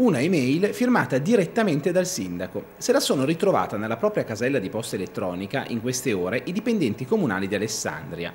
una email firmata direttamente dal sindaco. Se la sono ritrovata nella propria casella di posta elettronica in queste ore i dipendenti comunali di Alessandria.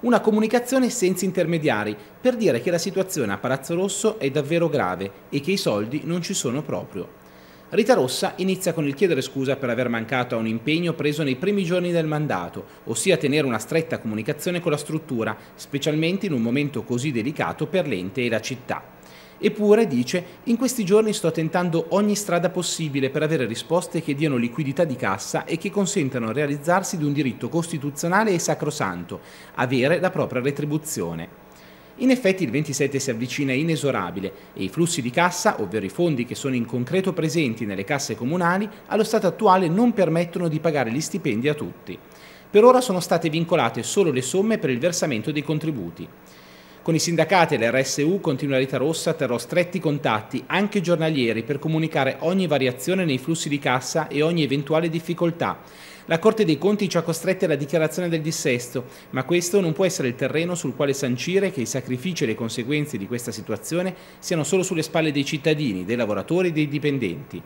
Una comunicazione senza intermediari per dire che la situazione a Palazzo Rosso è davvero grave e che i soldi non ci sono proprio. Rita Rossa inizia con il chiedere scusa per aver mancato a un impegno preso nei primi giorni del mandato, ossia tenere una stretta comunicazione con la struttura, specialmente in un momento così delicato per l'ente e la città. Eppure, dice, in questi giorni sto tentando ogni strada possibile per avere risposte che diano liquidità di cassa e che consentano il realizzarsi di un diritto costituzionale e sacrosanto, avere la propria retribuzione. In effetti il 27 si avvicina inesorabile e i flussi di cassa, ovvero i fondi che sono in concreto presenti nelle casse comunali, allo stato attuale non permettono di pagare gli stipendi a tutti. Per ora sono state vincolate solo le somme per il versamento dei contributi. Con i sindacati e l'RSU continua Rita Rossa terrò stretti contatti, anche giornalieri, per comunicare ogni variazione nei flussi di cassa e ogni eventuale difficoltà. La Corte dei Conti ci ha costretti alla dichiarazione del dissesto, ma questo non può essere il terreno sul quale sancire che i sacrifici e le conseguenze di questa situazione siano solo sulle spalle dei cittadini, dei lavoratori e dei dipendenti.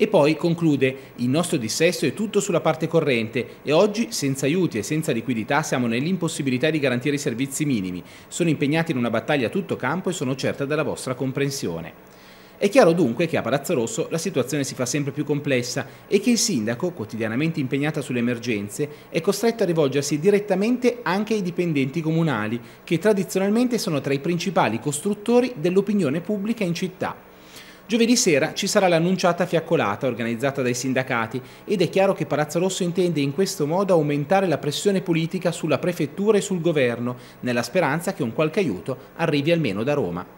E poi conclude, il nostro dissesto è tutto sulla parte corrente e oggi senza aiuti e senza liquidità siamo nell'impossibilità di garantire i servizi minimi. Sono impegnati in una battaglia a tutto campo e sono certa della vostra comprensione. È chiaro dunque che a Palazzo Rosso la situazione si fa sempre più complessa e che il sindaco, quotidianamente impegnato sulle emergenze, è costretto a rivolgersi direttamente anche ai dipendenti comunali, che tradizionalmente sono tra i principali costruttori dell'opinione pubblica in città. Giovedì sera ci sarà l'annunciata fiaccolata organizzata dai sindacati ed è chiaro che Palazzo Rosso intende in questo modo aumentare la pressione politica sulla prefettura e sul governo, nella speranza che un qualche aiuto arrivi almeno da Roma.